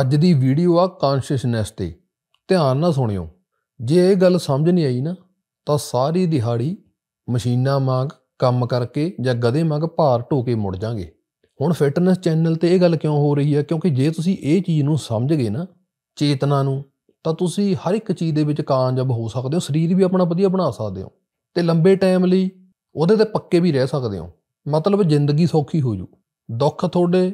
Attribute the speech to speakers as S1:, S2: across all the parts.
S1: ਅੱਜ ਦੀ ਵੀਡੀਓ ਆ ਕੌਨਸ਼ੀਅਸਨੈਸ ਤੇ ਧਿਆਨ ਨਾਲ ਸੁਣਿਓ ਜੇ ਇਹ ਗੱਲ ਸਮਝ ਨਹੀਂ ਆਈ ਨਾ ਤਾਂ ਸਾਰੀ ਦਿਹਾੜੀ ਮਸ਼ੀਨਾਂ ਮੰਗ ਕੰਮ ਕਰਕੇ ਜਾਂ ਗਧੇ ਮੰਗ ਭਾਰ ਢੋ ਕੇ ਮੁੜ ਜਾਾਂਗੇ ਹੁਣ ਫਿਟਨੈਸ ਚੈਨਲ ਤੇ ਇਹ ਗੱਲ ਕਿਉਂ ਹੋ ਰਹੀ ਹੈ ਕਿਉਂਕਿ ਜੇ ਤੁਸੀਂ ਇਹ ਚੀਜ਼ ਨੂੰ ਸਮਝ ਗਏ ਨਾ ਚੇਤਨਾ ਨੂੰ ਤਾਂ ਤੁਸੀਂ ਹਰ ਇੱਕ ਚੀਜ਼ ਦੇ ਵਿੱਚ ਕਾਮਯਾਬ ਹੋ ਸਕਦੇ ਹੋ ਸਰੀਰ ਵੀ ਆਪਣਾ ਵਧੀਆ ਬਣਾ ਸਕਦੇ ਹੋ ਤੇ ਲੰਬੇ ਟਾਈਮ ਲਈ ਉਹਦੇ ਤੇ ਪੱਕੇ ਵੀ ਰਹਿ ਸਕਦੇ ਹੋ ਮਤਲਬ ਜ਼ਿੰਦਗੀ ਸੌਖੀ ਹੋ ਜੂ ਦੁੱਖ ਤੁਹਾਡੇ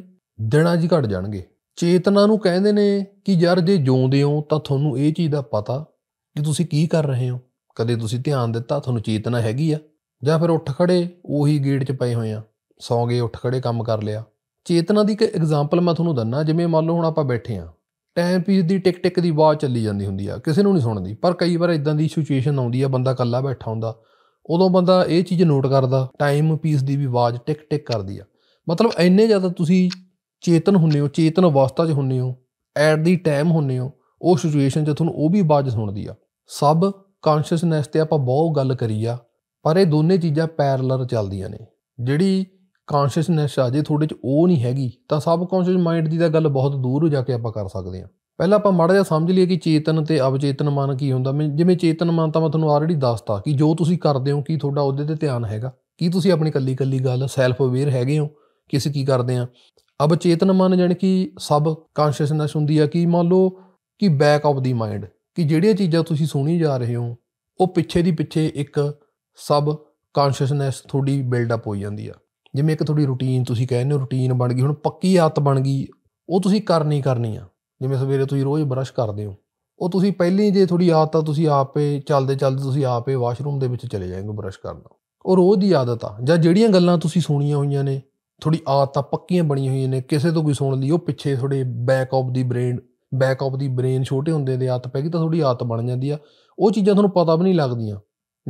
S1: ਦਿਨਾਂ 'ਚ ਘਟ ਜਾਣਗੇ ਚੇਤਨਾ ਨੂੰ ਕਹਿੰਦੇ ਨੇ ਕਿ ਯਾਰ ਜੇ ਜਿਉਂਦੇ ਹੋ ਤਾਂ ਤੁਹਾਨੂੰ ਇਹ ਚੀਜ਼ ਦਾ ਪਤਾ ਕਿ ਤੁਸੀਂ ਕੀ ਕਰ ਰਹੇ ਹੋ ਕਦੇ ਤੁਸੀਂ ਧਿਆਨ ਦਿੱਤਾ ਤੁਹਾਨੂੰ ਚੇਤਨਾ ਹੈਗੀ ਆ ਜਾਂ ਫਿਰ ਉੱਠ ਖੜੇ ਉਹੀ ਗੇੜ 'ਚ ਪਏ ਹੋਏ ਆ ਸੌਂ ਗਏ ਉੱਠ ਖੜੇ ਕੰਮ ਕਰ ਲਿਆ ਚੇਤਨਾ ਦੀ ਇੱਕ ਐਗਜ਼ਾਮਪਲ ਮੈਂ ਤੁਹਾਨੂੰ ਦੰਨਾ ਜਿਵੇਂ ਮੰਨ ਲਓ ਹੁਣ ਆਪਾਂ ਬੈਠੇ ਆ ਟਾਈਮ ਪੀਸ ਦੀ ਟਿਕ ਟਿਕ ਦੀ ਆਵਾਜ਼ ਚੱਲੀ ਜਾਂਦੀ ਹੁੰਦੀ ਆ ਕਿਸੇ ਨੂੰ ਨਹੀਂ ਸੁਣਦੀ ਪਰ ਕਈ ਵਾਰ ਇਦਾਂ ਦੀ ਸਿਚੁਏਸ਼ਨ ਆਉਂਦੀ ਆ ਬੰਦਾ ਇਕੱਲਾ ਬੈਠਾ ਹੁੰਦਾ ਉਦੋਂ ਬੰਦਾ ਇਹ ਚੀਜ਼ ਨੋਟ ਕਰਦਾ ਟਾਈਮ ਪੀਸ ਦੀ ਵੀ ਆਵਾਜ਼ ਟਿਕ ਟਿਕ ਕਰਦੀ ਆ ਮਤਲਬ ਇੰਨੇ ਜ਼ਿਆਦਾ ਤੁਸੀਂ ਚੇਤਨ ਹੁੰਨੇ ਹੋ ਚੇਤਨ ਅਵਸਥਾ 'ਚ ਹੁੰਨੇ ਹੋ ਐਟ ਦੀ ਟਾਈਮ ਹੁੰਨੇ ਹੋ ਉਹ ਸਿਚੁਏਸ਼ਨ 'ਚ ਤੁਹਾਨੂੰ ਉਹ ਵੀ ਆਵਾਜ਼ ਸੁਣਦੀ ਆ ਸਬ ਕੌਨਸ਼ੀਅਸਨੈਸ ਤੇ ਆਪਾਂ ਬਹੁਤ ਗੱਲ ਕਰੀ ਆ ਪਰ ਇਹ ਦੋਨੇ ਚੀਜ਼ਾਂ ਪੈਰਲਲ ਚੱਲਦੀਆਂ ਨੇ ਜਿਹੜੀ ਕੌਨਸ਼ੀਅਸਨੈਸ ਆ ਜੇ ਤੁਹਾਡੇ 'ਚ ਉਹ ਨਹੀਂ ਹੈਗੀ ਤਾਂ ਸਬ ਕੌਨਸ਼ੀਅਸ ਮਾਈਂਡ ਦੀ ਤਾਂ ਗੱਲ ਬਹੁਤ ਦੂਰ ਹੋ ਜਾ ਕੇ ਆਪਾਂ ਕਰ ਸਕਦੇ ਆ ਪਹਿਲਾਂ ਆਪਾਂ ਮਾੜਾ ਜਿਹਾ ਸਮਝ ਲਈਏ ਕਿ ਚੇਤਨ ਤੇ ਅਵਚੇਤਨ ਮਨ ਕੀ ਹੁੰਦਾ ਜਿਵੇਂ ਚੇਤਨ ਮਨ ਤਾਂ ਮੈਂ ਤੁਹਾਨੂੰ ਆਲਰੇਡੀ ਦੱਸਤਾ ਕਿ ਜੋ ਤੁਸੀਂ ਕਰਦੇ ਹੋ ਕੀ ਤੁਹਾਡਾ ਉਹਦੇ ਤੇ ਧਿਆਨ ਹੈਗਾ ਕੀ ਤੁਸੀਂ ਆਪਣੀ ਕੱਲੀ ਕੱਲੀ ਗੱਲ ਸੈਲਫ ਅਵੇਅਰ ਹੈਗੇ ਹੋ ਕਿ ਅਸੀਂ ਕੀ ਕਰਦੇ ਆ ਅਵਚੇਤਨ ਮਨ ਜਾਨੀ ਕਿ ਸਬ ਕੌਂਸ਼ੀਅਸਨੈਸ ਹੁੰਦੀ ਆ ਕਿ ਮੰਨ ਲਓ ਕਿ ਬੈਕ ਆਫ ਦੀ ਮਾਈਂਡ ਕਿ ਜਿਹੜੀਆਂ ਚੀਜ਼ਾਂ ਤੁਸੀਂ ਸੁਣੀ ਜਾ ਰਹੇ ਹੋ ਉਹ ਪਿੱਛੇ ਦੀ ਪਿੱਛੇ ਇੱਕ ਸਬ ਕੌਂਸ਼ੀਅਸਨੈਸ ਥੋੜੀ ਬਿਲਡ ਅਪ ਹੋਈ ਜਾਂਦੀ ਆ ਜਿਵੇਂ ਇੱਕ ਥੋੜੀ ਰੁਟੀਨ ਤੁਸੀਂ ਕਹਿੰਦੇ ਹੋ ਰੁਟੀਨ ਬਣ ਗਈ ਹੁਣ ਪੱਕੀ ਆਦਤ ਬਣ ਗਈ ਉਹ ਤੁਸੀਂ ਕਰਨੀ ਕਰਨੀ ਆ ਜਿਵੇਂ ਸਵੇਰੇ ਤੁਸੀਂ ਰੋਜ਼ ਬਰਸ਼ ਕਰਦੇ ਹੋ ਉਹ ਤੁਸੀਂ ਪਹਿਲੀ ਜੇ ਥੋੜੀ ਆਦਤ ਆ ਤੁਸੀਂ ਆਪੇ ਚੱਲਦੇ ਚੱਲਦੇ ਤੁਸੀਂ ਆਪੇ ਵਾਸ਼ਰੂਮ ਦੇ ਵਿੱਚ ਚਲੇ ਜਾਏਗੇ ਬਰਸ਼ ਕਰਨਾ ਉਹ ਰੋਜ਼ ਦੀ ਆਦਤ ਆ ਜਾਂ ਜਿਹੜੀਆਂ ਗੱਲਾਂ ਤੁਸੀਂ ਸੁਣੀਆਂ ਹੋਈਆਂ ਨੇ ਥੋੜੀ ਆਦਤਾਂ ਪੱਕੀਆਂ ਬਣੀਆਂ ਹੋਈਆਂ ਨੇ ਕਿਸੇ ਤੋਂ ਕੋਈ ਸੁਣ ਲਈ ਉਹ ਪਿੱਛੇ ਥੋੜੇ back of the brain back of the brain ਛੋਟੇ ਹੁੰਦੇ ਦੇ ਆਦਤ ਪੈ ਗਈ ਤਾਂ ਥੋੜੀ ਆਦਤ ਬਣ ਜਾਂਦੀ ਆ ਉਹ ਚੀਜ਼ਾਂ ਤੁਹਾਨੂੰ ਪਤਾ ਵੀ ਨਹੀਂ ਲੱਗਦੀਆਂ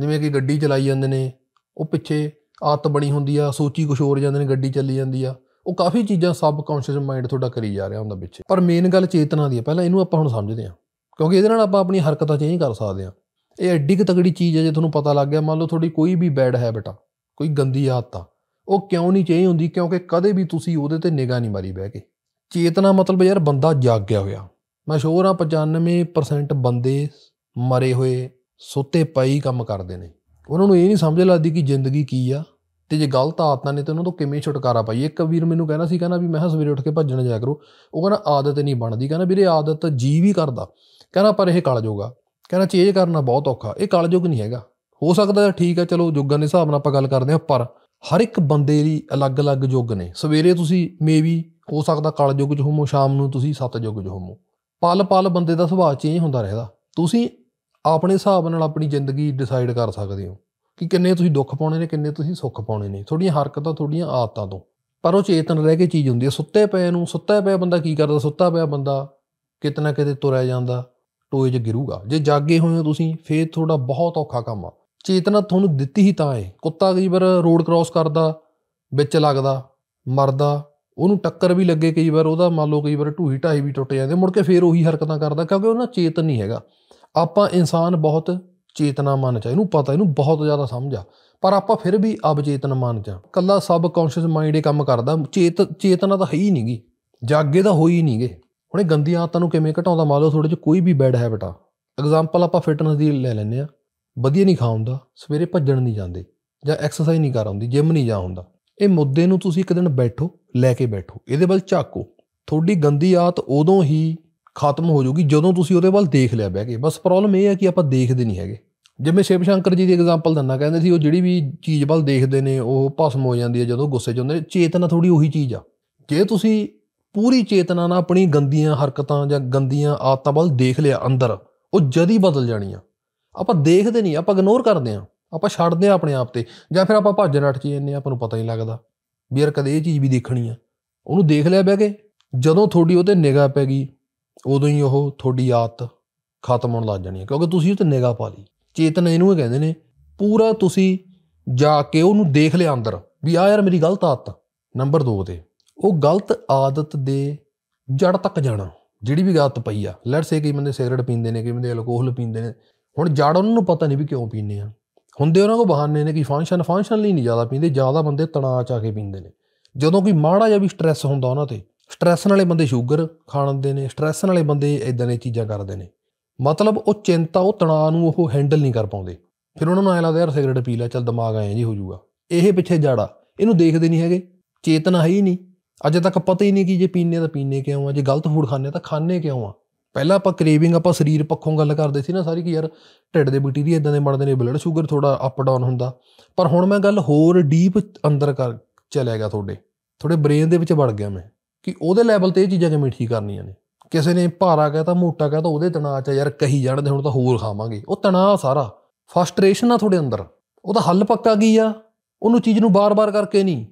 S1: ਜਿਵੇਂ ਕਿ ਗੱਡੀ ਚਲਾਈ ਜਾਂਦੇ ਨੇ ਉਹ ਪਿੱਛੇ ਆਦਤ ਬਣੀ ਹੁੰਦੀ ਆ ਸੋਚੀ ਕੁਝ ਹੋਰ ਜਾਂਦੇ ਨੇ ਗੱਡੀ ਚੱਲੀ ਜਾਂਦੀ ਆ ਉਹ ਕਾਫੀ ਚੀਜ਼ਾਂ ਸਬ ਕੌਂਸ਼ੀਅਸ ਮਾਈਂਡ ਤੁਹਾਡਾ ਕਰੀ ਜਾ ਰਿਹਾ ਹੁੰਦਾ ਪਿੱਛੇ ਪਰ ਮੇਨ ਗੱਲ ਚੇਤਨਾ ਦੀ ਆ ਪਹਿਲਾਂ ਇਹਨੂੰ ਆਪਾਂ ਹੁਣ ਸਮਝਦੇ ਆ ਕਿਉਂਕਿ ਇਹਦੇ ਨਾਲ ਆਪਾਂ ਆਪਣੀ ਹਰਕਤਾਂ ਚੇਂਜ ਕਰ ਸਕਦੇ ਆ ਇਹ ਐਡੀ ਕਿ ਤਗੜੀ ਚੀਜ਼ ਆ ਜੇ ਤੁਹਾਨੂੰ ਪਤਾ ਲੱਗ ਗਿਆ ਮੰਨ ਲਓ ਤੁਹਾਡੀ ਕੋਈ ਵੀ ਬੈਡ ਹੈਬਿਟ ਆ ਕੋਈ ਗੰਦੀ ਆਦਤ ਆ ਉਹ ਕਿਉਂ ਨਹੀਂ ਚਾਹੀ ਹੁੰਦੀ ਕਿਉਂਕਿ ਕਦੇ ਵੀ ਤੁਸੀਂ ਉਹਦੇ ਤੇ ਨਿਗਾਹ ਨਹੀਂ ਮਾਰੀ ਬਹਿ ਕੇ ਚੇਤਨਾ ਮਤਲਬ ਯਾਰ ਬੰਦਾ ਜਾਗ ਗਿਆ ਹੋਇਆ ਮੈਂ ਸ਼ੋਰ ਹਾਂ 95% ਬੰਦੇ ਮਰੇ ਹੋਏ ਸੁੱਤੇ ਪਈ ਕੰਮ ਕਰਦੇ ਨੇ ਉਹਨਾਂ ਨੂੰ ਇਹ ਨਹੀਂ ਸਮਝ ਲੱਗਦੀ ਕਿ ਜ਼ਿੰਦਗੀ ਕੀ ਆ ਤੇ ਜੇ ਗਲਤ ਆਦਤਾਂ ਨੇ ਤੇ ਉਹਨਾਂ ਤੋਂ ਕਿਵੇਂ ਛੁਟਕਾਰਾ ਪਾਈ ਇੱਕ ਵੀਰ ਮੈਨੂੰ ਕਹਿੰਦਾ ਸੀ ਕਹਿੰਦਾ ਵੀ ਮੈਂ ਹਾਂ ਸਵੇਰੇ ਉੱਠ ਕੇ ਭੱਜਣ ਜਾਇਆ ਕਰੋ ਉਹ ਕਹਿੰਦਾ ਆਦਤ ਨਹੀਂ ਬਣਦੀ ਕਹਿੰਦਾ ਵੀਰੇ ਆਦਤ ਜੀ ਵੀ ਕਰਦਾ ਕਹਿੰਦਾ ਪਰ ਇਹ ਜੋਗਾ ਕਹਿੰਦਾ ਚੇਂਜ ਕਰਨਾ ਬਹੁਤ ਔਖਾ ਇਹ ਜੋਗ ਨਹੀਂ ਹੈਗਾ ਹੋ ਸਕਦਾ ਠੀਕ ਆ ਚਲੋ ਯੁੱਗਾਂ ਦੇ ਹਿਸਾਬ ਨਾਲ ਆਪਾਂ ਗੱਲ ਕਰਦੇ ਹਾਂ ਪਰ ਹਰ ਇੱਕ ਬੰਦੇ ਲਈ ਅਲੱਗ-ਅਲੱਗ ਯੁੱਗ ਨੇ ਸਵੇਰੇ ਤੁਸੀਂ ਮੇਬੀ ਹੋ ਸਕਦਾ ਕਲ ਯੁੱਗ 'ਚ ਹੋਵੋ ਸ਼ਾਮ ਨੂੰ ਤੁਸੀਂ ਸਤ ਯੁੱਗ 'ਚ ਹੋਵੋ ਪਲ-ਪਲ ਬੰਦੇ ਦਾ ਸੁਭਾਅ ਚੇਂਜ ਹੁੰਦਾ ਰਹਦਾ ਤੁਸੀਂ ਆਪਣੇ ਹਿਸਾਬ ਨਾਲ ਆਪਣੀ ਜ਼ਿੰਦਗੀ ਡਿਸਾਈਡ ਕਰ ਸਕਦੇ ਹੋ ਕਿ ਕਿੰਨੇ ਤੁਸੀਂ ਦੁੱਖ ਪਾਉਣੇ ਨੇ ਕਿੰਨੇ ਤੁਸੀਂ ਸੁੱਖ ਪਾਉਣੇ ਨੇ ਤੁਹਾਡੀਆਂ ਹਰਕਤਾਂ ਤੁਹਾਡੀਆਂ ਆਦਤਾਂ ਤੋਂ ਪਰ ਉਹ ਚੇਤਨ ਰਹਿ ਕੇ ਚੀਜ਼ ਹੁੰਦੀ ਹੈ ਸੁੱਤੇ ਪਏ ਨੂੰ ਸੁੱਤਾ ਪਿਆ ਬੰਦਾ ਕੀ ਕਰਦਾ ਸੁੱਤਾ ਪਿਆ ਬੰਦਾ ਕਿਤਨਾ ਕਿਤੇ ਤੁਰਿਆ ਜਾਂਦਾ ਟੋਏ 'ਚ ਗਿਰੂਗਾ ਜੇ ਜਾਗੇ ਹੋਏ ਹੋ ਤੁਸੀਂ ਫੇਰ ਥੋੜਾ ਬਹੁਤ ਔਖਾ ਕੰਮ ਆ ਚੇਤਨਾ ਤੁਹਾਨੂੰ ਦਿੱਤੀ ਹੀ ਤਾਂ ਹੈ ਕੁੱਤਾ ਕਈ ਵਾਰ ਰੋਡ ਕ੍ਰਾਸ ਕਰਦਾ ਵਿੱਚ ਲੱਗਦਾ ਮਰਦਾ ਉਹਨੂੰ ਟੱਕਰ ਵੀ ਲੱਗੇ ਕਈ ਵਾਰ ਉਹਦਾ ਮੰਨ ਲਓ ਕਈ ਵਾਰ ਢੂਹੀ ਢਾਈ ਵੀ ਟੁੱਟ ਜਾਂਦੇ ਮੁੜ ਕੇ ਫੇਰ ਉਹੀ ਹਰਕਤਾਂ ਕਰਦਾ ਕਿਉਂਕਿ ਉਹ ਨਾ ਚੇਤਨ ਨਹੀਂ ਹੈਗਾ ਆਪਾਂ ਇਨਸਾਨ ਬਹੁਤ ਚੇਤਨਾ ਮਨ ਚ ਇਹਨੂੰ ਪਤਾ ਇਹਨੂੰ ਬਹੁਤ ਜ਼ਿਆਦਾ ਸਮਝ ਆ ਪਰ ਆਪਾਂ ਫਿਰ ਵੀ ਅਵਚੇਤਨ ਮਨ ਚ ਕੱਲਾ ਸਬ ਕੌਨਸ਼ੀਅਸ ਮਾਈਂਡ ਇਹ ਕੰਮ ਕਰਦਾ ਚੇਤ ਚੇਤਨਾ ਤਾਂ ਹੈ ਹੀ ਨਹੀਂਗੀ ਜਾਗੇ ਤਾਂ ਹੋਈ ਨਹੀਂਗੇ ਹੁਣ ਇਹ ਗੰਦੀਆਂ ਆਦਤਾਂ ਨੂੰ ਕਿਵੇਂ ਘਟਾਉਂਦਾ ਮੰਨ ਲਓ ਥੋੜੇ ਜਿਹਾ ਕੋਈ ਵੀ ਬੈਡ ਹੈਬਿਟ ਆ ਐਗਜ਼ਾਮਪਲ ਆਪਾਂ ਫਿਟਨੈਸ ਦੀ ਲੈ ਲੈਨੇ ਆ ਵਧੀਆ ਨਹੀਂ ਖਾਉਂਦਾ ਸਵੇਰੇ ਭੱਜਣ ਨਹੀਂ ਜਾਂਦੇ ਜਾਂ ਐਕਸਰਸਾਈਜ਼ ਨਹੀਂ ਕਰ ਹੁੰਦੀ ਜਿਮ ਨਹੀਂ ਜਾ ਹੁੰਦਾ ਇਹ ਮੁੱਦੇ ਨੂੰ ਤੁਸੀਂ ਇੱਕ ਦਿਨ ਬੈਠੋ ਲੈ ਕੇ ਬੈਠੋ ਇਹਦੇ ਵੱਲ ਝਾਕੋ ਤੁਹਾਡੀ ਗੰਦੀ ਆਦਤ ਉਦੋਂ ਹੀ ਖਤਮ ਹੋ ਜਾਊਗੀ ਜਦੋਂ ਤੁਸੀਂ ਉਹਦੇ ਵੱਲ ਦੇਖ ਲਿਆ ਬਹਿ ਕੇ ਬਸ ਪ੍ਰੋਬਲਮ ਇਹ ਹੈ ਕਿ ਆਪਾਂ ਦੇਖਦੇ ਨਹੀਂ ਹੈਗੇ ਜਿਵੇਂ ਸ਼ਿਵ ਸ਼ੰਕਰ ਜੀ ਦੀ ਐਗਜ਼ਾਮਪਲ ਦੰਨਾ ਕਹਿੰਦੇ ਸੀ ਉਹ ਜਿਹੜੀ ਵੀ ਚੀਜ਼ ਵੱਲ ਦੇਖਦੇ ਨੇ ਉਹ ਭਸਮ ਹੋ ਜਾਂਦੀ ਹੈ ਜਦੋਂ ਗੁੱਸੇ 'ਚ ਹੁੰਦੇ ਨੇ ਚੇਤਨਾ ਥੋੜੀ ਉਹੀ ਚੀਜ਼ ਆ ਜੇ ਤੁਸੀਂ ਪੂਰੀ ਚੇਤਨਾ ਨਾਲ ਆਪਣੀ ਗੰਦੀਆਂ ਹਰਕਤਾਂ ਜਾਂ ਗੰਦੀਆਂ ਆਦਤਾਂ ਵੱਲ ਦੇਖ ਲਿਆ ਅੰਦਰ ਉਹ ਜਦੀ ਬਦਲ ਜਾਣੀਆਂ ਆਪਾਂ ਦੇਖਦੇ ਨਹੀਂ ਆਪਾਂ ਇਗਨੋਰ ਕਰਦੇ ਆ ਆਪਾਂ ਛੱਡਦੇ ਆ ਆਪਣੇ ਆਪ ਤੇ ਜਾਂ ਫਿਰ ਆਪਾਂ ਭੱਜ ਨੱਠ ਜੀ ਜੰਨੇ ਆਪਾਂ ਨੂੰ ਪਤਾ ਨਹੀਂ ਲੱਗਦਾ ਵੀ ਯਾਰ ਕਦੇ ਇਹ ਚੀਜ਼ ਵੀ ਦੇਖਣੀ ਆ ਉਹਨੂੰ ਦੇਖ ਲਿਆ ਬਹਿ ਕੇ ਜਦੋਂ ਤੁਹਾਡੀ ਉਹਤੇ ਨਿਗਾਹ ਪੈ ਗਈ ਉਦੋਂ ਹੀ ਉਹ ਤੁਹਾਡੀ ਆਤ ਖਤਮ ਹੋਣ ਲੱਗ ਜਾਣੀ ਹੈ ਕਿਉਂਕਿ ਤੁਸੀਂ ਉਹਤੇ ਨਿਗਾਹ ਪਾ ਲਈ ਚੇਤਨ ਇਹਨੂੰ ਹੀ ਕਹਿੰਦੇ ਨੇ ਪੂਰਾ ਤੁਸੀਂ ਜਾ ਕੇ ਉਹਨੂੰ ਦੇਖ ਲਿਆ ਅੰਦਰ ਵੀ ਆ ਯਾਰ ਮੇਰੀ ਗਲਤ ਆਦਤ ਨੰਬਰ 2 ਤੇ ਉਹ ਗਲਤ ਆਦਤ ਦੇ ਜੜ ਤੱਕ ਜਾਣਾ ਜਿਹੜੀ ਵੀ ਗਲਤ ਪਈ ਆ ਲੈਟਸ ਸੇ ਕਿ ਬੰਦੇ ਸਿਗਰਟ ਪੀਂਦੇ ਨੇ ਕਿ ਬੰਦੇ ਅਲਕੋਹਲ ਪੀਂਦੇ ਨੇ ਹੁਣ ਜੜ ਉਹਨਾਂ ਨੂੰ ਪਤਾ ਨਹੀਂ ਵੀ ਕਿਉਂ ਪੀਂਦੇ ਆ ਹੁੰਦੇ ਉਹਨਾਂ ਕੋ ਬਹਾਨੇ ਨੇ ਕਿ ਫੰਕਸ਼ਨ ਫੰਕਸ਼ਨ ਲਈ ਨਹੀਂ ਜ਼ਿਆਦਾ ਪੀਂਦੇ ਜ਼ਿਆਦਾ ਬੰਦੇ ਤਣਾਅ ਚ ਆ ਕੇ ਪੀਂਦੇ ਨੇ ਜਦੋਂ ਕੋਈ ਮਾੜਾ ਜਿਹਾ ਵੀ ਸਟ्रेस ਹੁੰਦਾ ਉਹਨਾਂ ਤੇ ਸਟ्रेस ਨਾਲੇ ਬੰਦੇ ਸ਼ੂਗਰ ਖਾਣਦੇ ਨੇ ਸਟ्रेस ਨਾਲੇ ਬੰਦੇ ਇਦਾਂ ਦੀਆਂ ਚੀਜ਼ਾਂ ਕਰਦੇ ਨੇ ਮਤਲਬ ਉਹ ਚਿੰਤਾ ਉਹ ਤਣਾਅ ਨੂੰ ਉਹ ਹੈਂਡਲ ਨਹੀਂ ਕਰ ਪਾਉਂਦੇ ਫਿਰ ਉਹਨਾਂ ਨੂੰ ਐ ਲੱਗਦਾ ਯਾਰ ਸਿਗਰਟ ਪੀ ਲੈ ਚੱਲ ਦਿਮਾਗ ਆਏ ਜੀ ਹੋ ਜਾਊਗਾ ਇਹ ਪਿੱਛੇ ਜਾੜਾ ਇਹਨੂੰ ਦੇਖਦੇ ਨਹੀਂ ਹੈਗੇ ਚੇਤਨਾ ਹੈ ਹੀ ਨਹੀਂ ਅਜੇ ਤੱਕ ਪਤਾ ਹੀ ਨਹੀਂ ਕਿ ਜੇ ਪੀਨੇ ਤਾਂ ਪੀਨੇ ਕਿਉਂ ਆ ਜੇ ਗਲਤ ਫੂਡ ਖਾਣੇ ਤਾਂ ਖਾਣੇ ਕਿਉਂ ਆ ਪਹਿਲਾਂ ਆਪਾਂ ਕਰੇਵਿੰਗ ਆਪਾਂ ਸਰੀਰ ਪੱਖੋਂ ਗੱਲ ਕਰਦੇ ਸੀ ਨਾ ਸਾਰੀ ਕਿ ਯਾਰ ਢਿੱਡ ਦੇ ਦੀ ਇਦਾਂ ਦੇ ਮੜਦੇ ਨੇ ਬਲੱਡ ਸ਼ੂਗਰ ਥੋੜਾ ਅਪ ਡਾਊਨ ਹੁੰਦਾ ਪਰ ਹੁਣ ਮੈਂ ਗੱਲ ਹੋਰ ਡੀਪ ਅੰਦਰ ਕਰ ਗਿਆ ਤੁਹਾਡੇ ਤੁਹਾਡੇ ਬ੍ਰੇਨ ਦੇ ਵਿੱਚ ਵੜ ਗਿਆ ਮੈਂ ਕਿ ਉਹਦੇ ਲੈਵਲ ਤੇ ਇਹ ਚੀਜ਼ਾਂ ਕਿਵੇਂ ਠੀਕ ਕਰਨੀਆਂ ਨੇ ਕਿਸੇ ਨੇ ਭਾਰਾ ਕਹਤਾ ਮੋਟਾ ਕਹਤਾ ਉਹਦੇ ਤਣਾਅ ਚ ਯਾਰ ਕਹੀ ਜਾਣਦੇ ਹੁਣ ਤਾਂ ਹੋਰ ਖਾਵਾਂਗੇ ਉਹ ਤਣਾਅ ਸਾਰਾ ਫਰਸਟ੍ਰੇਸ਼ਨ ਆ ਤੁਹਾਡੇ ਅੰਦਰ ਉਹਦਾ ਹੱਲ ਪੱਕਾ ਕੀ ਆ ਉਹਨੂੰ ਚੀਜ਼ ਨੂੰ ਬਾਰ-ਬਾਰ ਕਰਕੇ ਨਹੀਂ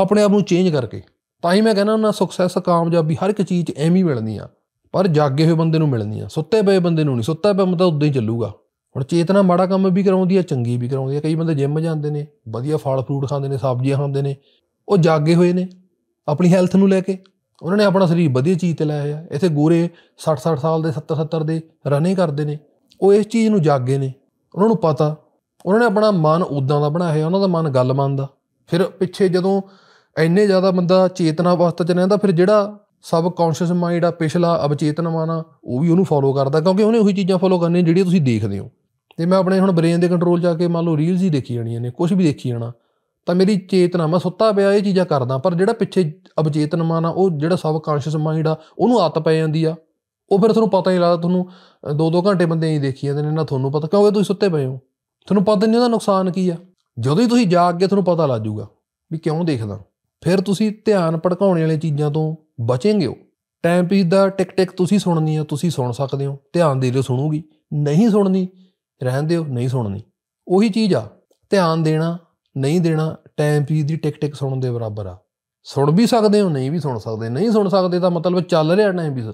S1: ਆਪਣੇ ਆਪ ਨੂੰ ਚੇਂਜ ਕਰਕੇ ਤਾਂ ਹੀ ਮੈਂ ਕਹਿੰਦਾ ਨਾ ਸਕਸੈਸ ਕਾਮਯਾਬੀ ਹਰ ਇੱਕ ਚੀਜ਼ ਐਵੇਂ ਮਿਲਣੀ ਆ ਪਰ ਜਾਗੇ ਹੋਏ ਬੰਦੇ ਨੂੰ ਮਿਲਣੀ ਆ ਸੁੱਤੇ ਪਏ ਬੰਦੇ ਨੂੰ ਨਹੀਂ ਸੁੱਤਾ ਪਿਆ ਬੰਦਾ ਉਦਾਂ ਹੀ ਚੱਲੂਗਾ ਹੁਣ ਚੇਤਨਾ ਮਾੜਾ ਕੰਮ ਵੀ ਕਰਾਉਂਦੀ ਆ ਚੰਗੀ ਵੀ ਕਰਾਉਂਦੀ ਆ ਕਈ ਬੰਦੇ ਜਿੰਮ ਜਾਂਦੇ ਨੇ ਵਧੀਆ ਫਲ ਫਰੂਟ ਖਾਂਦੇ ਨੇ ਸਬਜ਼ੀਆਂ ਖਾਂਦੇ ਨੇ ਉਹ ਜਾਗੇ ਹੋਏ ਨੇ ਆਪਣੀ ਹੈਲਥ ਨੂੰ ਲੈ ਕੇ ਉਹਨਾਂ ਨੇ ਆਪਣਾ ਸਰੀਰ ਵਧੀਆ ਚੀਜ਼ ਤੇ ਲਾਇਆ ਆ ਇੱਥੇ ਗੋਰੇ 60-60 ਸਾਲ ਦੇ 70-70 ਦੇ ਰਨਿੰਗ ਕਰਦੇ ਨੇ ਉਹ ਇਸ ਚੀਜ਼ ਨੂੰ ਜਾਗੇ ਨੇ ਉਹਨਾਂ ਨੂੰ ਪਤਾ ਉਹਨਾਂ ਨੇ ਆਪਣਾ ਮਨ ਉਦਾਂ ਦਾ ਬਣਾਇਆ ਉਹਨਾਂ ਦਾ ਮਨ ਗੱਲ ਮੰਨਦਾ ਫਿਰ ਪਿੱਛੇ ਜਦੋਂ ਇੰਨੇ ਜ਼ਿਆਦਾ ਬੰਦਾ ਚੇਤਨਾ ਅਵਸਥਾ 'ਚ ਰਹਿੰਦਾ ਫਿਰ ਜਿਹੜਾ ਸਬ ਕੌਨਸ਼ੀਅਸ ਮਾਈਂਡ ਆ ਪਿਛਲਾ ਅਵਚੇਤਨ ਮਨ ਆ ਉਹ ਵੀ ਉਹਨੂੰ ਫੋਲੋ ਕਰਦਾ ਕਿਉਂਕਿ ਉਹਨੇ ਉਹੀ ਚੀਜ਼ਾਂ ਫੋਲੋ ਕਰਨੀਆਂ ਜਿਹੜੀਆਂ ਤੁਸੀਂ ਦੇਖਦੇ ਹੋ ਤੇ ਮੈਂ ਆਪਣੇ ਹੁਣ ਬ੍ਰੇਨ ਦੇ ਕੰਟਰੋਲ ਜਾ ਕੇ ਮੰਨ ਲਓ ਰੀਲਸ ਹੀ ਦੇਖੀ ਜਾਣੀਆਂ ਨੇ ਕੁਝ ਵੀ ਦੇਖੀ ਜਾਣਾ ਤਾਂ ਮੇਰੀ ਚੇਤਨਾ ਮੈਂ ਸੁੱਤਾ ਪਿਆ ਇਹ ਚੀਜ਼ਾਂ ਕਰਦਾ ਪਰ ਜਿਹੜਾ ਪਿੱਛੇ ਅਵਚੇਤਨ ਮਨ ਆ ਉਹ ਜਿਹੜਾ ਸਬ ਕੌਨਸ਼ੀਅਸ ਮਾਈਂਡ ਆ ਉਹਨੂੰ ਆਤ ਪੈ ਜਾਂਦੀ ਆ ਉਹ ਫਿਰ ਤੁਹਾਨੂੰ ਪਤਾ ਹੀ ਲੱਗਦਾ ਤੁਹਾਨੂੰ ਦੋ ਦੋ ਘੰਟੇ ਬੰਦੇ ਹੀ ਦੇਖੀ ਜਾਂਦੇ ਨੇ ਨਾ ਤੁਹਾਨੂੰ ਪਤਾ ਕਿਉਂਕਿ ਤੁਸੀਂ ਸੁੱਤੇ ਪਏ ਹੋ ਤੁਹਾਨੂੰ ਪਤਾ ਨਹੀਂ ਉਹਦਾ ਨੁਕਸਾਨ ਕੀ ਆ ਜਦੋਂ ਹੀ ਤੁਸੀਂ ਜਾਗ ਕੇ ਤੁਹਾਨੂੰ ਪਤਾ ਲੱਜੂਗਾ ਵੀ ਕਿਉਂ ਦੇਖਦਾ ਫਿਰ ਤੁਸੀਂ ਧਿਆਨ ਭਟਕਾਉਣ ਵਾਲੀਆਂ ਚੀਜ਼ਾਂ ਤੋਂ ਬਚੇਂਗੇ ਹੋ ਟਾਈਮ ਪੀਸ ਦਾ ਟਿਕ ਟਿਕ ਤੁਸੀਂ ਸੁਣਨੀ ਆ ਤੁਸੀਂ ਸੁਣ ਸਕਦੇ ਹੋ ਧਿਆਨ ਦੇ ਲਿਓ ਸੁਣੂਗੀ ਨਹੀਂ ਸੁਣਨੀ ਰਹਿਣ ਦਿਓ ਨਹੀਂ ਸੁਣਨੀ ਉਹੀ ਚੀਜ਼ ਆ ਧਿਆਨ ਦੇਣਾ ਨਹੀਂ ਦੇਣਾ ਟਾਈਮ ਪੀਸ ਦੀ ਟਿਕ ਟਿਕ ਸੁਣਨ ਦੇ ਬਰਾਬਰ ਆ ਸੁਣ ਵੀ ਸਕਦੇ ਹੋ ਨਹੀਂ ਵੀ ਸੁਣ ਸਕਦੇ ਨਹੀਂ ਸੁਣ ਸਕਦੇ ਤਾਂ ਮਤਲਬ ਚੱਲ ਰਿਹਾ ਟਾਈਮ ਪੀਸ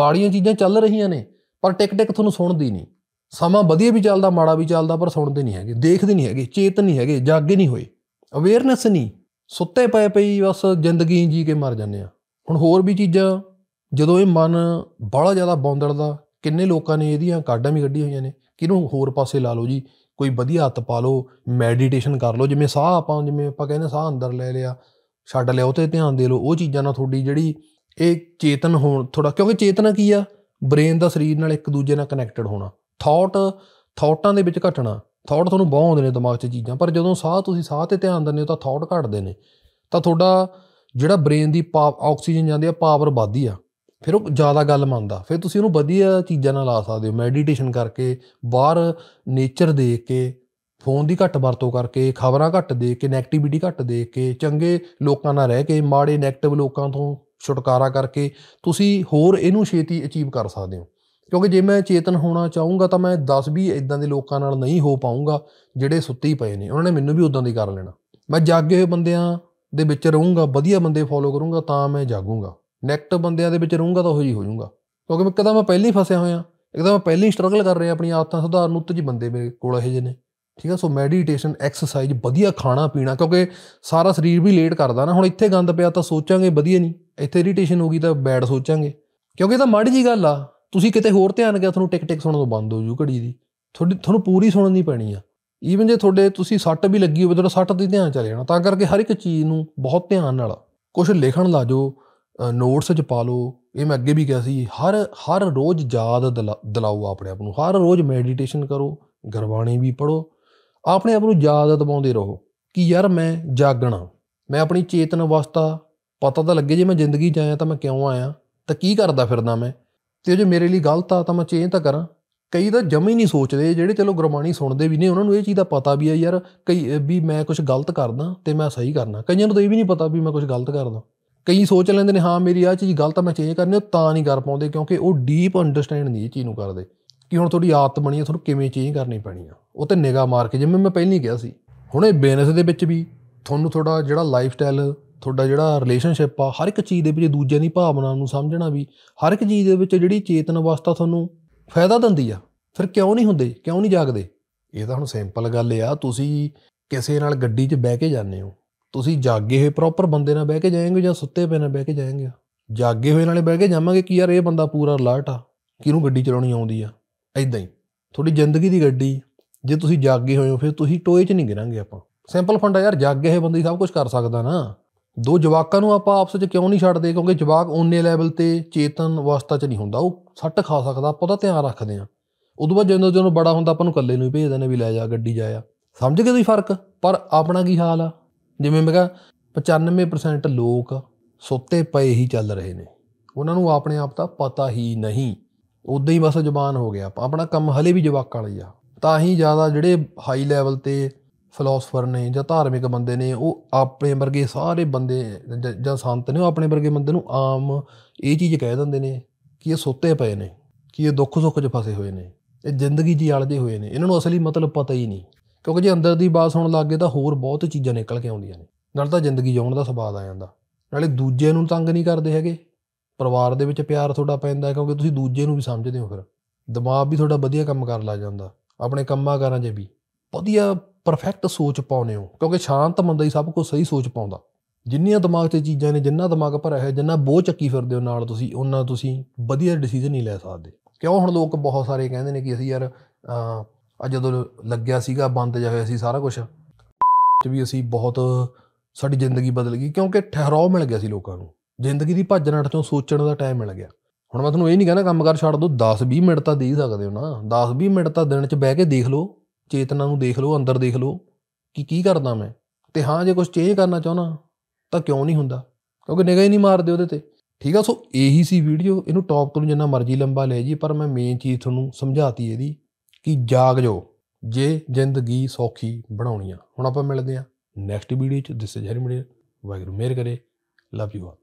S1: ਮਾੜੀਆਂ ਚੀਜ਼ਾਂ ਚੱਲ ਰਹੀਆਂ ਨੇ ਪਰ ਟਿਕ ਟਿਕ ਤੁਹਾਨੂੰ ਸੁਣਦੀ ਨਹੀਂ ਸਮਾਂ ਵਧੀਆ ਵੀ ਚੱਲਦਾ ਮਾੜਾ ਵੀ ਚੱਲਦਾ ਪਰ ਸੁਣਦੇ ਨਹੀਂ ਹੈਗੇ ਦੇਖਦੇ ਨਹੀਂ ਹੈਗੇ ਚੇਤ ਨਹੀਂ ਹੈਗੇ ਜਾਗੇ ਨਹੀਂ ਹੋਏ ਅਵੇਅਰਨੈਸ ਨਹੀਂ ਸੁੱਤੇ ਪਏ ਪਈ ਬਸ ਜ਼ਿੰਦਗੀ ਜੀ ਕੇ ਮਰ ਜਾਂਦੇ ਆ ਹੁਣ ਹੋਰ ਵੀ ਚੀਜ਼ਾਂ ਜਦੋਂ ਇਹ ਮਨ ਬੜਾ ਜ਼ਿਆਦਾ ਬੌਂਦੜਦਾ ਕਿੰਨੇ ਲੋਕਾਂ ਨੇ ਇਹਦੀਆਂ ਕਾਢਾਂ ਵੀ ਕੱਢੀਆਂ ਹੋਈਆਂ ਨੇ ਕਿਹਨੂੰ ਹੋਰ ਪਾਸੇ ਲਾ ਲਓ ਜੀ ਕੋਈ ਵਧੀਆ ਹੱਥ ਪਾ ਲਓ ਮੈਡੀਟੇਸ਼ਨ ਕਰ ਲਓ ਜਿਵੇਂ ਸਾਹ ਆਪਾਂ ਜਿਵੇਂ ਆਪਾਂ ਕਹਿੰਦੇ ਸਾਹ ਅੰਦਰ ਲੈ ਲਿਆ ਛੱਡ ਲਿਆ ਉਹਤੇ ਤੇ ਧਿਆਨ ਦੇ ਲਓ ਉਹ ਚੀਜ਼ਾਂ ਨਾਲ ਤੁਹਾਡੀ ਜਿਹੜੀ ਇਹ ਚੇਤਨ ਹੋਣ ਥੋੜਾ ਕਿਉਂਕਿ ਚੇਤਨਾ ਕੀ ਆ ਬ੍ਰੇਨ ਦਾ ਸਰੀਰ ਨਾਲ ਇੱਕ ਦੂਜੇ ਨਾਲ ਕਨੈਕਟਡ ਹੋਣਾ ਥਾਟ ਥਾਟਾਂ ਦੇ ਵਿੱਚ ਘਟਣਾ ਥੌਟ ਤੁਹਾਨੂੰ ਬਹੁਤ ਆਉਂਦੇ ਨੇ ਦਿਮਾਗ 'ਚ ਚੀਜ਼ਾਂ ਪਰ ਜਦੋਂ ਸਾਹ ਤੁਸੀਂ ਸਾਹ ਤੇ ਧਿਆਨ ਦਿੰਦੇ ਹੋ ਤਾਂ ਥੌਟ ਘਟਦੇ ਨੇ ਤਾਂ ਤੁਹਾਡਾ ਜਿਹੜਾ ਬ੍ਰੇਨ ਦੀ ਆਕਸੀਜਨ ਜਾਂਦੀ ਆ ਪਾਵਰ ਵੱਧਦੀ ਆ ਫਿਰ ਉਹ ਜ਼ਿਆਦਾ ਗੱਲ ਮੰਨਦਾ ਫਿਰ ਤੁਸੀਂ ਉਹਨੂੰ ਵਧੀਆ ਚੀਜ਼ਾਂ ਨਾਲ ਲਾ ਸਕਦੇ ਹੋ ਮੈਡੀਟੇਸ਼ਨ ਕਰਕੇ ਬਾਹਰ ਨੇਚਰ ਦੇਖ ਕੇ ਫੋਨ ਦੀ ਘੱਟ ਵਰਤੋਂ ਕਰਕੇ ਖਬਰਾਂ ਘੱਟ ਦੇਖ ਕੇ ਨੈਗੇਟਿਵਿਟੀ ਘੱਟ ਦੇਖ ਕੇ ਚੰਗੇ ਲੋਕਾਂ ਨਾਲ ਰਹਿ ਕੇ ਮਾੜੇ ਨੈਗੇਟਿਵ ਲੋਕਾਂ ਤੋਂ ਛੁਟਕਾਰਾ ਕਰਕੇ ਤੁਸੀਂ ਹੋਰ ਇਹਨੂੰ ਛੇਤੀ ਅਚੀਵ ਕਰ ਸਕਦੇ ਹੋ ਕਿਉਂਕਿ ਜੇ ਮੈਂ ਚੇਤਨ ਹੋਣਾ ਚਾਹੂੰਗਾ ਤਾਂ ਮੈਂ 10 20 ਇਦਾਂ ਦੇ ਲੋਕਾਂ ਨਾਲ ਨਹੀਂ ਹੋ ਪਾਉਂਗਾ ਜਿਹੜੇ ਸੁੱਤੇ ਹੀ ਪਏ ਨੇ ਉਹਨਾਂ ਨੇ ਮੈਨੂੰ ਵੀ ਉਦਾਂ ਦੀ ਕਰ ਲੈਣਾ ਮੈਂ ਜਾਗੇ ਹੋਏ ਬੰਦਿਆਂ ਦੇ ਵਿੱਚ ਰਹੂੰਗਾ ਵਧੀਆ ਬੰਦੇ ਫੋਲੋ ਕਰੂੰਗਾ ਤਾਂ ਮੈਂ ਜਾਗੂੰਗਾ ਨੈਗੇਟਿਵ ਬੰਦਿਆਂ ਦੇ ਵਿੱਚ ਰਹੂੰਗਾ ਤਾਂ ਉਹ ਹੀ ਹੋ ਜਾਊਗਾ ਕਿਉਂਕਿ ਮੈਂ ਕਦਾਂ ਮੈਂ ਪਹਿਲਾਂ ਹੀ ਫਸਿਆ ਹੋਇਆ ਇੱਕਦਮ ਮੈਂ ਪਹਿਲਾਂ ਹੀ ਸਟਰਗਲ ਕਰ ਰਿਹਾ ਆਪਣੀ ਆਦਤਾਂ ਸੁਧਾਰਨ ਉੱਤੇ ਜੀ ਬੰਦੇ ਮੇਰੇ ਕੋਲ ਇਹ ਜਿਹੇ ਨੇ ਠੀਕ ਆ ਸੋ ਮੈਡੀਟੇਸ਼ਨ ਐਕਸਰਸਾਈਜ਼ ਵਧੀਆ ਖਾਣਾ ਪੀਣਾ ਕਿਉਂਕਿ ਸਾਰਾ ਸਰੀਰ ਵੀ ਲੇਟ ਕਰਦਾ ਨਾ ਹੁਣ ਇੱਥੇ ਗੰਦ ਪਿਆ ਤਾਂ ਸੋਚਾਂਗੇ ਵਧੀਆ ਨਹੀਂ ਇੱਥੇ ਇਰੀਟੇਸ਼ਨ ਹੋ ਗਈ ਤਾਂ ਬੈਡ ਸੋਚਾਂਗੇ ਕਿਉਂਕਿ ਇਹ ਤਾਂ ਮਾੜੀ ਜੀ ਗੱਲ ਆ ਤੁਸੀਂ ਕਿਤੇ ਹੋਰ ਧਿਆਨ ਗਿਆ ਤੁਹਾਨੂੰ ਟਿਕ ਟਿਕ ਸੁਣਨ ਤੋਂ ਬੰਦ ਹੋ ਜੂ ਘੜੀ ਦੀ ਤੁਹਾਡੀ ਤੁਹਾਨੂੰ ਪੂਰੀ ਸੁਣਨੀ ਪੈਣੀ ਆ ਈਵਨ ਜੇ ਤੁਹਾਡੇ ਤੁਸੀਂ ਸੱਟ ਵੀ ਲੱਗੀ ਹੋਵੇ ਤੁਹਾਡਾ ਸੱਟ ਤੇ ਧਿਆਨ ਚਲੇ ਜਾਣਾ ਤਾਂ ਕਰਕੇ ਹਰ ਇੱਕ ਚੀਜ਼ ਨੂੰ ਬਹੁਤ ਧਿਆਨ ਨਾਲ ਕੁਝ ਲਿਖਣ ਲਾ ਜੋ ਨੋਟਸ 'ਚ ਪਾ ਲਓ ਇਹ ਮੈਂ ਅੱਗੇ ਵੀ ਕਿਹਾ ਸੀ ਹਰ ਹਰ ਰੋਜ਼ ਯਾਦ ਦਿਲਾਓ ਆਪਣੇ ਆਪ ਨੂੰ ਹਰ ਰੋਜ਼ ਮੈਡੀਟੇਸ਼ਨ ਕਰੋ ਗਰਬਾਣੀ ਵੀ ਪੜੋ ਆਪਣੇ ਆਪ ਨੂੰ ਯਾਦ ਦਿਵਾਉਂਦੇ ਰਹੋ ਕਿ ਯਾਰ ਮੈਂ ਜਾਗਣਾ ਮੈਂ ਆਪਣੀ ਚੇਤਨ ਅਵਸਥਾ ਪਤਾ ਤਾਂ ਲੱਗੇ ਜੇ ਮੈਂ ਜ਼ਿੰਦਗੀ 'ਚ ਆਇਆ ਤਾਂ ਮੈਂ ਕਿਉਂ ਆਇਆ ਤਾਂ ਕੀ ਕਰਦਾ ਫਿਰਦਾ ਮੈਂ ਤੇ ਜੇ ਮੇਰੇ ਲਈ ਗਲਤ ਆ ਤਾਂ ਮੈਂ ਚੇਂਜ ਤਾਂ ਕਰਾਂ ਕਈ ਤਾਂ ਜਮੇ ਹੀ ਨਹੀਂ ਸੋਚਦੇ ਜਿਹੜੇ ਚਲੋ ਗੁਰਬਾਣੀ ਸੁਣਦੇ ਵੀ ਨੇ ਉਹਨਾਂ ਨੂੰ ਇਹ ਚੀਜ਼ ਦਾ ਪਤਾ ਵੀ ਆ ਯਾਰ ਕਈ ਵੀ ਮੈਂ ਕੁਝ ਗਲਤ ਕਰਦਾ ਤੇ ਮੈਂ ਸਹੀ ਕਰਨਾ ਕਈਆਂ ਨੂੰ ਤਾਂ ਇਹ ਵੀ ਨਹੀਂ ਪਤਾ ਵੀ ਮੈਂ ਕੁਝ ਗਲਤ ਕਰਦਾ ਕਈ ਸੋਚ ਲੈਂਦੇ ਨੇ ਹਾਂ ਮੇਰੀ ਆ ਚੀਜ਼ ਗਲਤ ਆ ਮੈਂ ਚੇਂਜ ਕਰਨੀ ਉਹ ਤਾਂ ਨਹੀਂ ਕਰ ਪਾਉਂਦੇ ਕਿਉਂਕਿ ਉਹ ਡੀਪ ਅੰਡਰਸਟੈਂਡ ਨਹੀਂ ਇਹ ਚੀਜ਼ ਨੂੰ ਕਰਦੇ ਕਿ ਹੁਣ ਤੁਹਾਡੀ ਆਦਤ ਬਣੀ ਆ ਤੁਹਾਨੂੰ ਕਿਵੇਂ ਚੇਂਜ ਕਰਨੀ ਪੈਣੀ ਆ ਉਹ ਤੇ ਨਿਗਾਹ ਮਾਰ ਕੇ ਜਿਵੇਂ ਮੈਂ ਪਹਿਲਾਂ ਹੀ ਕਿਹਾ ਸੀ ਹੁਣ ਇਹ ਬਿਜ਼ਨਸ ਦੇ ਵਿੱਚ ਵੀ ਤੁਹਾਨੂੰ ਤੁਹਾਡਾ ਜਿਹੜਾ ਲਾਈਫ ਸਟਾਈਲ ਤੁਹਾਡਾ ਜਿਹੜਾ ਰਿਲੇਸ਼ਨਸ਼ਿਪ ਆ ਹਰ ਇੱਕ ਚੀਜ਼ ਦੇ ਵਿੱਚ ਦੂਜਿਆਂ ਦੀ ਭਾਵਨਾ ਨੂੰ ਸਮਝਣਾ ਵੀ ਹਰ ਇੱਕ ਚੀਜ਼ ਦੇ ਵਿੱਚ ਜਿਹੜੀ ਚੇਤਨ ਅਵਸਥਾ ਤੁਹਾਨੂੰ ਫਾਇਦਾ ਦਿੰਦੀ ਆ ਫਿਰ ਕਿਉਂ ਨਹੀਂ ਹੁੰਦੇ ਕਿਉਂ ਨਹੀਂ ਜਾਗਦੇ ਇਹ ਤਾਂ ਹੁਣ ਸਿੰਪਲ ਗੱਲ ਆ ਤੁਸੀਂ ਕਿਸੇ ਨਾਲ ਗੱਡੀ 'ਚ ਬਹਿ ਕੇ ਜਾਂਦੇ ਹੋ ਤੁਸੀਂ ਜਾਗੇ ਹੋਏ ਪ੍ਰੋਪਰ ਬੰਦੇ ਨਾਲ ਬਹਿ ਕੇ ਜਾਏਂਗੇ ਜਾਂ ਸੁੱਤੇ ਪਏ ਨਾਲ ਬਹਿ ਕੇ ਜਾਏਂਗੇ ਜਾਗੇ ਹੋਏ ਨਾਲੇ ਬਹਿ ਕੇ ਜਾਵਾਂਗੇ ਕਿ ਯਾਰ ਇਹ ਬੰਦਾ ਪੂਰਾ ਅਲਰਟ ਆ ਕਿਹਨੂੰ ਗੱਡੀ ਚਲਾਉਣੀ ਆਉਂਦੀ ਆ ਐਦਾਂ ਹੀ ਤੁਹਾਡੀ ਜ਼ਿੰਦਗੀ ਦੀ ਗੱਡੀ ਜੇ ਤੁਸੀਂ ਜਾਗੇ ਹੋਏ ਹੋ ਫਿਰ ਤੁਸੀਂ ਟੋਏ 'ਚ ਨਹੀਂ ਗਿਰਾਂਗੇ ਆਪਾਂ ਸਿੰਪਲ ਫੰਡਾ ਯਾਰ ਜਾਗੇ ਹੋਏ ਬੰਦੇ ਸਭ ਕੁਝ ਕਰ ਸਕਦਾ ਨਾ ਦੋ ਜਵਾਕਾਂ ਨੂੰ ਆਪਾਂ ਆਪਸ ਵਿੱਚ ਕਿਉਂ ਨਹੀਂ ਛੱਡਦੇ ਕਿਉਂਕਿ ਜਵਾਕ ਓਨੇ ਲੈਵਲ ਤੇ ਚੇਤਨ ਅਵਸਥਾ 'ਚ ਨਹੀਂ ਹੁੰਦਾ ਉਹ ਸੱਟ ਖਾ ਸਕਦਾ ਆਪਾਂ ਉਹਦਾ ਧਿਆਨ ਰੱਖਦੇ ਆ ਉਦੋਂ ਬਾਅਦ ਜਦੋਂ ਜਦੋਂ ਬੜਾ ਹੁੰਦਾ ਆਪਾਂ ਨੂੰ ਇਕੱਲੇ ਨੂੰ ਹੀ ਭੇਜਦੇ ਨੇ ਵੀ ਲੈ ਜਾ ਗੱਡੀ ਜਾ ਆ ਸਮਝ ਗਏ ਤੁਸੀਂ ਫਰਕ ਪਰ ਆਪਣਾ ਕੀ ਹਾਲ ਆ ਜਿਵੇਂ ਮੈਂ ਕਿਹਾ 95% ਲੋਕ ਸੁੱਤੇ ਪਏ ਹੀ ਚੱਲ ਰਹੇ ਨੇ ਉਹਨਾਂ ਨੂੰ ਆਪਣੇ ਆਪ ਦਾ ਪਤਾ ਹੀ ਨਹੀਂ ਉਦਾਂ ਹੀ ਬਸ ਜ਼ਬਾਨ ਹੋ ਗਿਆ ਆਪਣਾ ਕੰਮ ਹਲੇ ਵੀ ਜਵਾਕਾਂ ਵਾਲੀ ਆ ਤਾਂ ਹੀ ਜ਼ਿਆਦਾ ਜਿਹੜੇ ਹਾਈ ਲੈਵਲ ਤੇ ਫਿਲਾਸਫਰ ਨੇ ਜਾਂ ਧਾਰਮਿਕ ਬੰਦੇ ਨੇ ਉਹ ਆਪਣੇ ਵਰਗੇ ਸਾਰੇ ਬੰਦੇ ਜਾਂ ਸੰਤ ਨੇ ਉਹ ਆਪਣੇ ਵਰਗੇ ਬੰਦੇ ਨੂੰ ਆਮ ਇਹ ਚੀਜ਼ ਕਹਿ ਦਿੰਦੇ ਨੇ ਕਿ ਇਹ ਸੁੱਤੇ ਪਏ ਨੇ ਕਿ ਇਹ ਦੁੱਖ ਸੁੱਖ 'ਚ ਫਸੇ ਹੋਏ ਨੇ ਇਹ ਜ਼ਿੰਦਗੀ ਜੀ ਆਲਦੇ ਹੋਏ ਨੇ ਇਹਨਾਂ ਨੂੰ ਅਸਲੀ ਮਤਲਬ ਪਤਾ ਹੀ ਨਹੀਂ ਕਿਉਂਕਿ ਜੇ ਅੰਦਰ ਦੀ ਬਾਤ ਸੁਣਨ ਲੱਗੇ ਤਾਂ ਹੋਰ ਬਹੁਤ ਚੀਜ਼ਾਂ ਨਿਕਲ ਕੇ ਆਉਂਦੀਆਂ ਨੇ ਨਾਲ ਤਾਂ ਜ਼ਿੰਦਗੀ ਜਿਉਣ ਦਾ ਸਵਾਦ ਆ ਜਾਂਦਾ ਨਾਲੇ ਦੂਜੇ ਨੂੰ ਤੰਗ ਨਹੀਂ ਕਰਦੇ ਹੈਗੇ ਪਰਿਵਾਰ ਦੇ ਵਿੱਚ ਪਿਆਰ ਤੁਹਾਡਾ ਪੈਂਦਾ ਕਿਉਂਕਿ ਤੁਸੀਂ ਦੂਜੇ ਨੂੰ ਵੀ ਸਮਝਦੇ ਹੋ ਫਿਰ ਦਿਮਾਗ ਵੀ ਤੁਹਾਡਾ ਵਧੀਆ ਕੰਮ ਕਰਨ ਲੱਗ ਜਾਂਦਾ ਆਪਣੇ ਕੰਮਾਂ ਕਾਰਾਂ 'ਚ ਵੀ ਵਧੀਆ ਪਰਫੈਕਟ ਸੋਚ ਪਾਉਨੇ ਹੋ ਕਿਉਂਕਿ ਸ਼ਾਂਤ ਮੰਦਾ ਹੀ ਸਭ ਕੁਝ ਸਹੀ ਸੋਚ ਪਾਉਂਦਾ ਜਿੰਨੀਆਂ ਦਿਮਾਗ ਤੇ ਚੀਜ਼ਾਂ ਨੇ ਜਿੰਨਾ ਦਿਮਾਗ ਭਰਿਆ ਹੈ ਜਿੰਨਾ ਬੋਝ ਚੱਕੀ ਫਿਰਦੇ ਹੋ ਨਾਲ ਤੁਸੀਂ ਉਹਨਾਂ ਤੁਸੀਂ ਵਧੀਆ ਡਿਸੀਜਨ ਨਹੀਂ ਲੈ ਸਕਦੇ ਕਿਉਂ ਹੁਣ ਲੋਕ ਬਹੁਤ ਸਾਰੇ ਕਹਿੰਦੇ ਨੇ ਕਿ ਅਸੀਂ ਯਾਰ ਆ ਜਦੋਂ ਲੱਗਿਆ ਸੀਗਾ ਬੰਦ ਜਾ ਹੋਇਆ ਸੀ ਸਾਰਾ ਕੁਝ ਵੀ ਅਸੀਂ ਬਹੁਤ ਸਾਡੀ ਜ਼ਿੰਦਗੀ ਬਦਲ ਗਈ ਕਿਉਂਕਿ ਠਹਿਰਾਉ ਮਿਲ ਗਿਆ ਸੀ ਲੋਕਾਂ ਨੂੰ ਜ਼ਿੰਦਗੀ ਦੀ ਭੱਜ ਨੱਠ ਤੋਂ ਸੋਚਣ ਦਾ ਟਾਈਮ ਮਿਲ ਗਿਆ ਹੁਣ ਮੈਂ ਤੁਹਾਨੂੰ ਇਹ ਨਹੀਂ ਕਹਿੰਦਾ ਕਰ ਛੱਡ ਦਿਓ 10 20 ਮਿੰਟ ਤਾਂ ਦੇ ਹੀ ਸਕਦੇ ਹੋ ਨਾ 10 20 ਮਿੰਟ ਤਾਂ ਦਿਨ 'ਚ ਬਹਿ ਕੇ ਦੇਖ ਲਓ ਚੇਤਨਾ ਨੂੰ ਦੇਖ ਲਓ ਅੰਦਰ ਦੇਖ ਲਓ ਕਿ ਕੀ ਕਰਦਾ ਮੈਂ ਤੇ ਹਾਂ ਜੇ ਕੁਝ ਚੇਂਜ ਕਰਨਾ ਚਾਹਣਾ ਤਾਂ ਕਿਉਂ ਨਹੀਂ ਹੁੰਦਾ ਕਿਉਂਕਿ ਨਿਗਾਹ ਹੀ ਨਹੀਂ ਮਾਰਦੇ ਉਹਦੇ ਤੇ ਠੀਕ ਆ ਸੋ ਇਹੀ ਸੀ ਵੀਡੀਓ ਇਹਨੂੰ ਟੌਪ ਤੋਂ ਜਿੰਨਾ ਮਰਜ਼ੀ ਲੰਬਾ ਲੈ ਜੀ ਪਰ ਮੈਂ ਮੇਨ ਚੀਜ਼ ਤੁਹਾਨੂੰ ਸਮਝਾਤੀ ਇਹਦੀ ਕਿ ਜਾਗ ਜਾਓ ਜੇ ਜ਼ਿੰਦਗੀ ਸੌਖੀ ਬਣਾਉਣੀ ਆ ਹੁਣ ਆਪਾਂ ਮਿਲਦੇ ਆ ਨੈਕਸਟ ਵੀਡੀਓ ਚ ਦਿਸ ਇਜ਼ ਹਰੀ ਵਾਇਰ ਮੇਰ ਕਰੇ ਲਵ ਯੂ